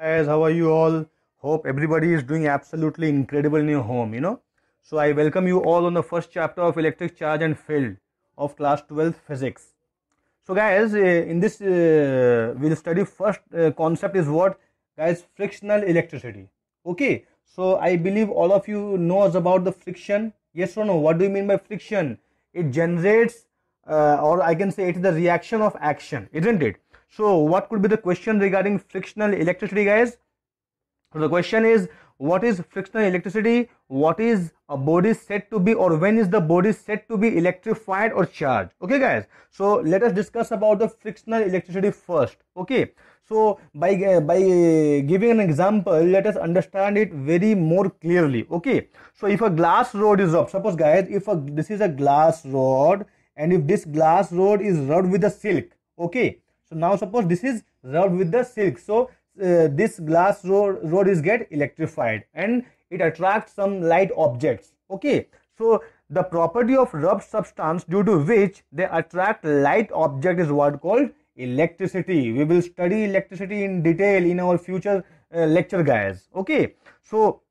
guys how are you all hope everybody is doing absolutely incredible in your home you know so i welcome you all on the first chapter of electric charge and field of class 12 physics so guys uh, in this uh, we'll study first uh, concept is what guys frictional electricity okay so i believe all of you knows about the friction yes or no what do you mean by friction it generates uh, or i can say it is the reaction of action isn't it so what could be the question regarding frictional electricity guys? So the question is what is frictional electricity? What is a body said to be or when is the body said to be electrified or charged? Okay guys. So let us discuss about the frictional electricity first. Okay. So by, by giving an example, let us understand it very more clearly. Okay. So if a glass rod is rubbed, suppose guys, if a, this is a glass rod and if this glass rod is rubbed with a silk, okay so now suppose this is rubbed with the silk. So uh, this glass rod, rod is get electrified and it attracts some light objects. Okay. So the property of rubbed substance due to which they attract light object is what called electricity. We will study electricity in detail in our future uh, lecture guys. Okay. So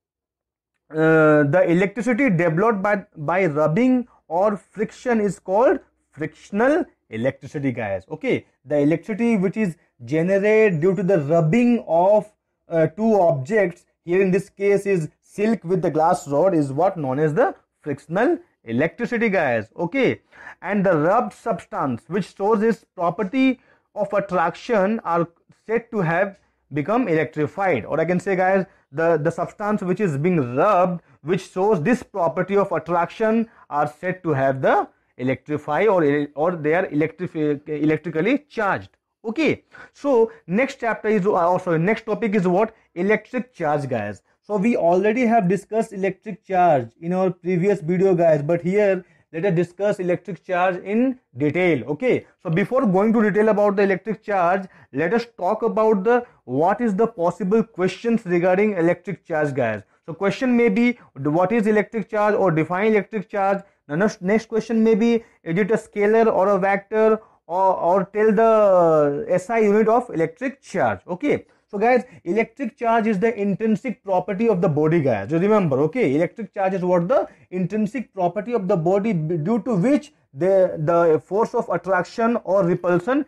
uh, the electricity developed by, by rubbing or friction is called frictional electricity guys okay the electricity which is generated due to the rubbing of uh, two objects here in this case is silk with the glass rod is what known as the frictional electricity guys okay and the rubbed substance which shows its property of attraction are said to have become electrified or i can say guys the the substance which is being rubbed which shows this property of attraction are said to have the electrify or or they are electric electrically charged okay so next chapter is uh, or oh, sorry next topic is what electric charge guys so we already have discussed electric charge in our previous video guys but here let us discuss electric charge in detail okay so before going to detail about the electric charge let us talk about the what is the possible questions regarding electric charge guys so question may be what is electric charge or define electric charge now, next question may be is it a scalar or a vector or, or tell the uh, SI unit of electric charge. Okay. So, guys, electric charge is the intrinsic property of the body, guys. You remember, okay, electric charge is what the intrinsic property of the body due to which the, the force of attraction or repulsion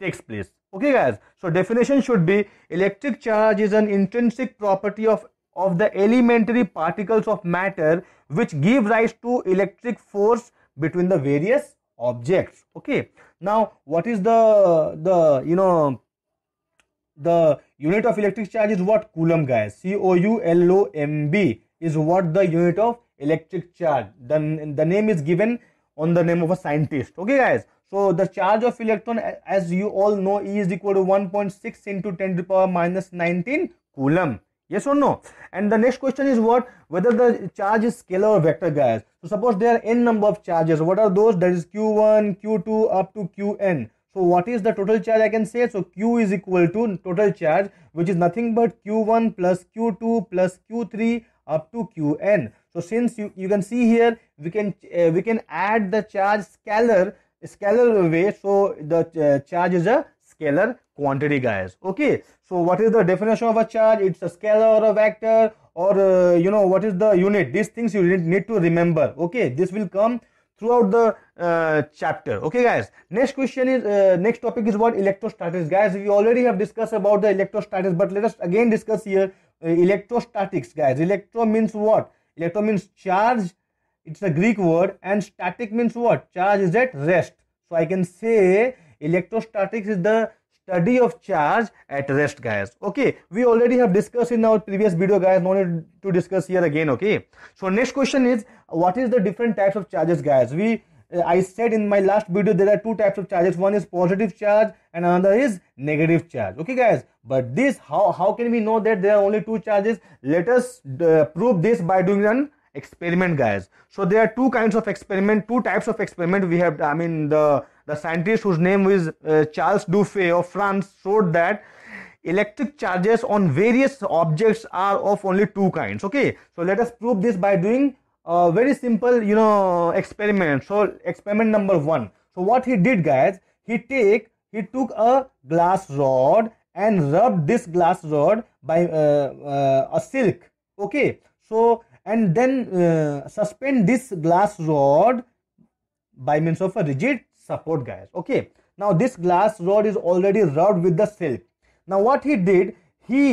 takes place. Okay, guys. So, definition should be electric charge is an intrinsic property of, of the elementary particles of matter which give rise to electric force between the various objects okay now what is the the you know the unit of electric charge is what coulomb guys c o u l o m b is what the unit of electric charge then the name is given on the name of a scientist okay guys so the charge of electron as you all know e is equal to 1.6 into 10 to the power minus 19 coulomb yes or no and the next question is what whether the charge is scalar or vector guys so suppose there are n number of charges what are those that is q1 q2 up to qn so what is the total charge i can say so q is equal to total charge which is nothing but q1 plus q2 plus q3 up to qn so since you, you can see here we can uh, we can add the charge scalar scalar way so the uh, charge is a scalar quantity guys okay so what is the definition of a charge it's a scalar or a vector or uh, you know what is the unit these things you need to remember okay this will come throughout the uh, chapter okay guys next question is uh, next topic is what electrostatics guys we already have discussed about the electrostatics but let us again discuss here uh, electrostatics guys electro means what electro means charge it's a greek word and static means what charge is at rest so i can say electrostatics is the study of charge at rest guys okay we already have discussed in our previous video guys no need to discuss here again okay so next question is what is the different types of charges guys we uh, I said in my last video there are two types of charges one is positive charge and another is negative charge okay guys but this how how can we know that there are only two charges let us uh, prove this by doing an experiment guys so there are two kinds of experiment two types of experiment we have I mean the the scientist whose name is uh, Charles Dufay of France showed that electric charges on various objects are of only two kinds. Okay, so let us prove this by doing a very simple, you know, experiment. So experiment number one. So what he did, guys, he take he took a glass rod and rubbed this glass rod by uh, uh, a silk. Okay, so and then uh, suspend this glass rod by means of a rigid support guys okay now this glass rod is already rubbed with the silk now what he did he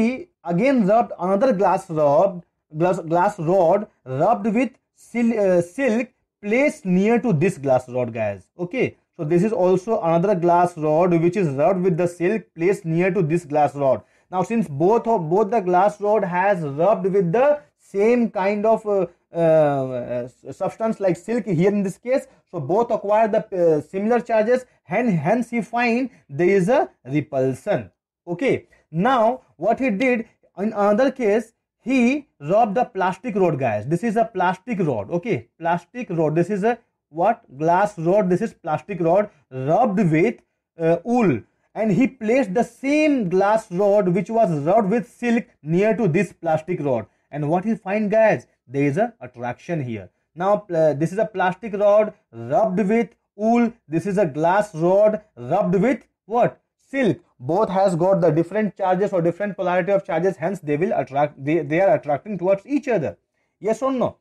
again rubbed another glass rod glass, glass rod rubbed with sil uh, silk placed near to this glass rod guys okay so this is also another glass rod which is rubbed with the silk placed near to this glass rod now since both of both the glass rod has rubbed with the same kind of uh, uh, uh, substance like silk here in this case so both acquire the uh, similar charges and hence he find there is a repulsion okay now what he did in another case he robbed the plastic rod guys this is a plastic rod okay plastic rod this is a what glass rod this is plastic rod rubbed with uh, wool and he placed the same glass rod which was rubbed with silk near to this plastic rod and what you find guys, there is a attraction here. Now uh, this is a plastic rod rubbed with wool. This is a glass rod rubbed with what? Silk. Both has got the different charges or different polarity of charges. Hence they will attract, they, they are attracting towards each other. Yes or no?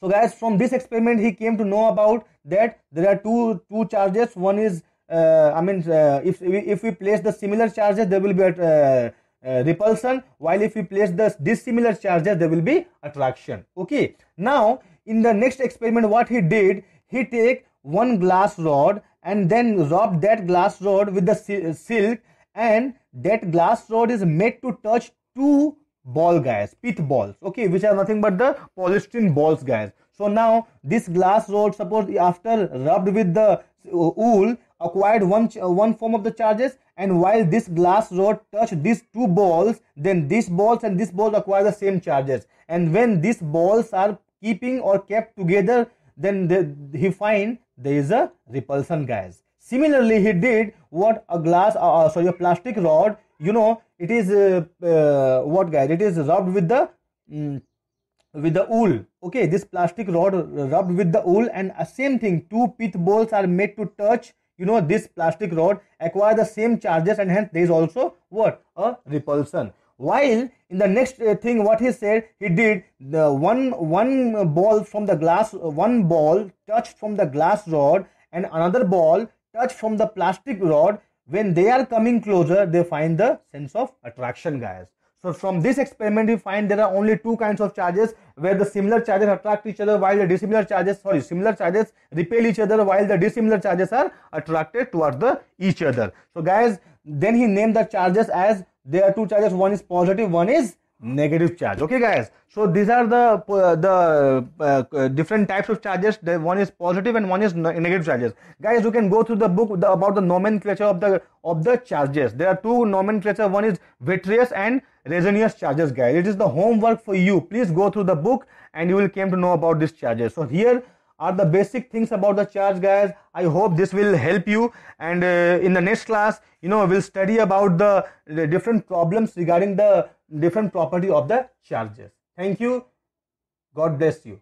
So guys, from this experiment, he came to know about that there are two two charges. One is, uh, I mean, uh, if if we place the similar charges, there will be a uh, uh, repulsion while if we place the dissimilar charges there will be attraction okay now in the next experiment what he did he take one glass rod and then rub that glass rod with the silk and that glass rod is made to touch two ball guys pit balls okay which are nothing but the polystyrene balls guys so now this glass rod suppose after rubbed with the uh, wool acquired one, uh, one form of the charges and while this glass rod touched these two balls then these balls and this ball acquire the same charges and when these balls are keeping or kept together then they, he find there is a repulsion guys similarly he did what a glass uh, uh, sorry a plastic rod you know it is uh, uh, what guys it is rubbed with the mm, with the wool okay this plastic rod rubbed with the wool and uh, same thing two pith balls are made to touch you know this plastic rod acquire the same charges and hence there is also what a repulsion while in the next uh, thing what he said he did the one one ball from the glass uh, one ball touched from the glass rod and another ball touched from the plastic rod when they are coming closer they find the sense of attraction guys so from this experiment, we find there are only two kinds of charges where the similar charges attract each other while the dissimilar charges, sorry, similar charges repel each other while the dissimilar charges are attracted towards the each other. So guys, then he named the charges as there are two charges, one is positive, one is negative charge okay guys so these are the uh, the uh, uh, different types of charges the one is positive and one is negative charges guys you can go through the book about the nomenclature of the of the charges there are two nomenclature one is vitreous and resinous charges guys it is the homework for you please go through the book and you will came to know about these charges so here are the basic things about the charge guys i hope this will help you and uh, in the next class you know we'll study about the, the different problems regarding the different property of the charges. Thank you. God bless you.